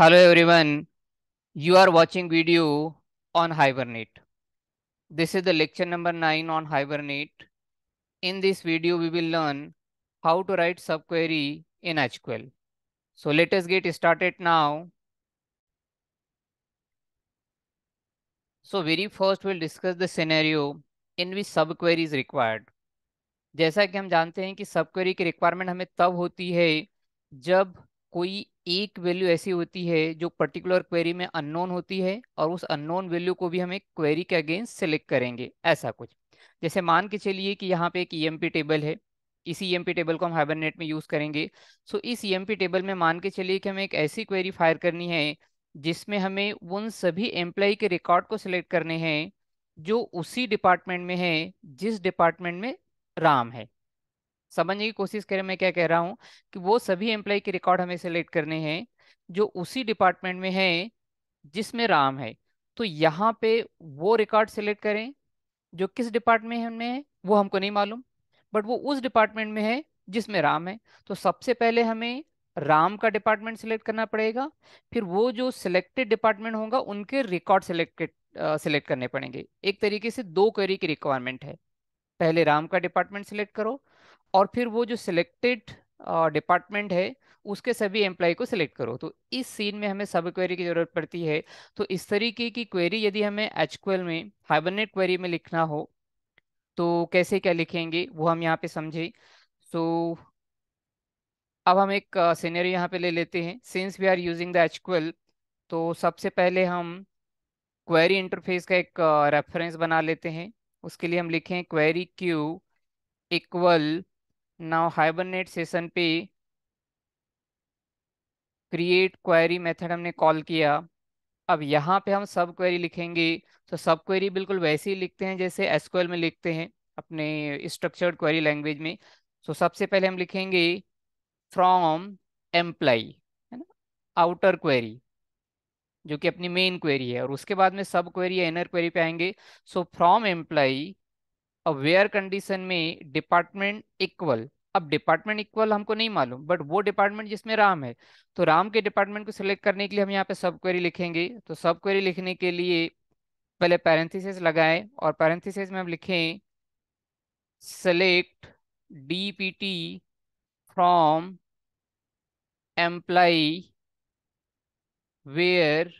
Hello everyone. You are watching video on Hibernate. This is the lecture number 9 on Hibernate. In this video, we will learn how to write subquery in HQL. So let us get started now. So very first we'll discuss the scenario in which subquery is required. जैसा कि हम जानते हैं कि सबक्वेरी की requirement हमें तब होती है जब कोई एक वैल्यू ऐसी होती है जो पर्टिकुलर क्वेरी में अननोन होती है और उस अननोन वैल्यू को भी हम एक क्वेरी के अगेंस्ट सेलेक्ट करेंगे ऐसा कुछ जैसे मान के चलिए कि यहाँ पे एक ई e टेबल है इसी ई e टेबल को हम हाइबरनेट में यूज़ करेंगे सो so, इस ई e टेबल में मान के चलिए कि हमें एक ऐसी क्वेरी फायर करनी है जिसमें हमें उन सभी एम्प्लॉय के रिकॉर्ड को सिलेक्ट करने हैं जो उसी डिपार्टमेंट में है जिस डिपार्टमेंट में राम है समझने की कोशिश करें मैं क्या कह रहा हूँ कि वो सभी एम्प्लॉय के रिकॉर्ड हमें सेलेक्ट करने हैं जो उसी डिपार्टमेंट में है जिसमें राम है तो यहाँ पे वो रिकॉर्ड सेलेक्ट करें जो किस डिपार्टमेंट में है वो हमको नहीं मालूम बट वो उस डिपार्टमेंट में है जिसमें राम है तो सबसे पहले हमें राम का डिपार्टमेंट सिलेक्ट करना पड़ेगा फिर वो जो सिलेक्टेड डिपार्टमेंट होगा उनके रिकॉर्ड सिलेक्टेड सिलेक्ट करने पड़ेंगे एक तरीके से दो क्वेरी की रिक्वायरमेंट है पहले राम का डिपार्टमेंट सेलेक्ट करो और फिर वो जो सिलेक्टेड डिपार्टमेंट है उसके सभी एम्प्लॉय को सिलेक्ट करो तो इस सीन में हमें सब क्वेरी की ज़रूरत पड़ती है तो इस तरीके की क्वेरी यदि हमें एच में हाइबरनेट क्वेरी में लिखना हो तो कैसे क्या लिखेंगे वो हम यहाँ पे समझे सो so, अब हम एक सीनरी uh, यहाँ पे ले लेते हैं since we are using the H तो सबसे पहले हम क्वेरी इंटरफेस का एक रेफरेंस uh, बना लेते हैं उसके लिए हम लिखें query Q equal Now hibernate session पे create query मेथड हमने कॉल किया अब यहाँ पे हम सब क्वेरी लिखेंगे तो सब क्वेरी बिल्कुल वैसे ही लिखते हैं जैसे एसक्यूएल में लिखते हैं अपने स्ट्रक्चर्ड क्वेरी लैंग्वेज में तो सबसे पहले हम लिखेंगे फ्रॉम एम्प्लाई है ना आउटर क्वेरी जो कि अपनी मेन क्वेरी है और उसके बाद में सब क्वेरी या इनर क्वेरी पे आएंगे सो फ्रॉम एम्प्लाई अब वेयर कंडीशन में डिपार्टमेंट इक्वल अब डिपार्टमेंट इक्वल हमको नहीं मालूम बट वो डिपार्टमेंट जिसमें राम है तो राम के डिपार्टमेंट को सिलेक्ट करने के लिए हम यहाँ पे सब क्वेरी लिखेंगे तो सब क्वेरी लिखने के लिए पहले पैरेंथिस लगाए और पैरेंथिस में हम लिखें select T from employee where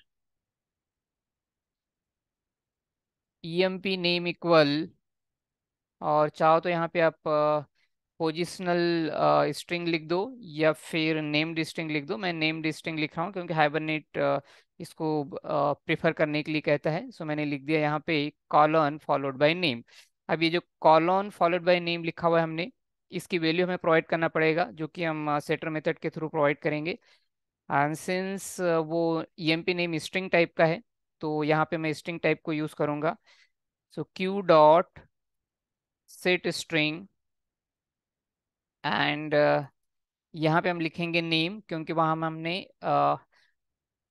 P name equal और चाहो तो यहाँ पे आप पोजिशनल स्ट्रिंग लिख दो या फिर नेम्ड स्ट्रिंग लिख दो मैं नेम्ड स्ट्रिंग लिख रहा हूँ क्योंकि हाइबरनेट इसको प्रिफर करने के लिए कहता है सो मैंने लिख दिया यहाँ पे कॉलन फॉलोड बाय नेम अब ये जो कॉलन फॉलोड बाय नेम लिखा हुआ है हमने इसकी वैल्यू हमें प्रोवाइड करना पड़ेगा जो कि हम सेटर मेथड के थ्रू प्रोवाइड करेंगे एंड सिंस वो E M P name string type का है तो यहाँ पे मैं स्ट्रिंग टाइप को यूज़ करूँगा so Q dot set string and यहाँ पे हम लिखेंगे नेम क्योंकि वहाँ में हमने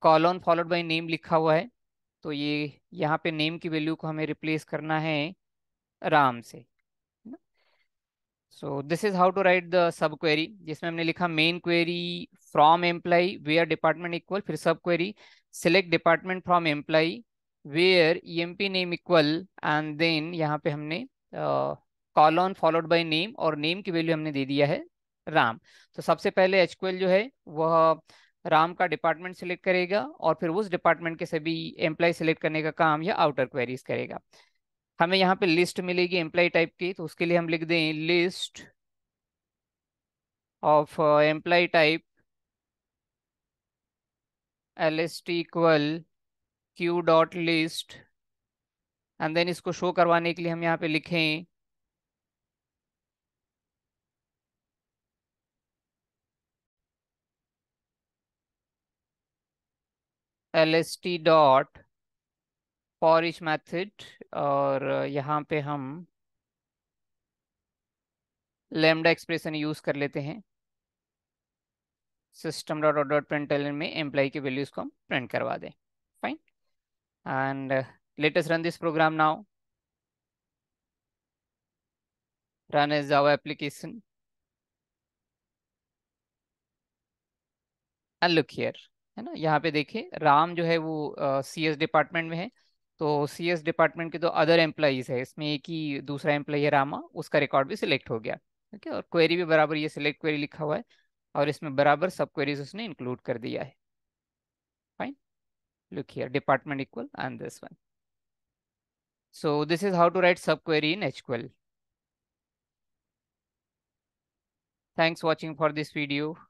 कॉलोन फॉलोड बाई नेम लिखा हुआ है तो ये यहाँ पे नेम की वैल्यू को हमें रिप्लेस करना है राम से so this is how to write the sub query जिसमें हमने लिखा main query from employee where department equal फिर sub query select department from employee where E M P name equal and then यहाँ पे हमने uh, colon followed by name और name की value हमने दे दिया है राम तो सबसे पहले एच जो है वह राम का डिपार्टमेंट सिलेक्ट करेगा और फिर उस डिपार्टमेंट के सभी एम्प्लॉय सिलेक्ट करने का काम या आउटर क्वेरीज करेगा हमें यहाँ पे लिस्ट मिलेगी एम्प्लॉय टाइप की तो उसके लिए हम लिख दें list of employee type L S T equal Q dot list and then इसको शो करवाने के लिए हम यहाँ पे लिखें lst dot for each method और uh, यहाँ पे हम लेमडा एक्सप्रेशन यूज कर लेते हैं सिस्टम डॉट डॉट प्रिंट में एम्प्लॉय की वैल्यूज को हम प्रिंट करवा दें fine and latest run this program now run as Java application. And look here, है ना यहाँ पे देखिए राम जो है वो सी एस डिपार्टमेंट में है तो सी एस डिपार्टमेंट के जो अदर एम्प्लॉज है इसमें एक ही दूसरा एम्प्लॉय है रामा उसका रिकॉर्ड भी सिलेक्ट हो गया ठीक है और क्वेरी भी बराबर ये सिलेक्ट क्वेरी लिखा हुआ है और इसमें बराबर सब क्वेरीज उसने इंक्लूड कर दिया है fine look here department equal and this one this is how to write sub query in SQL. Thanks watching for this video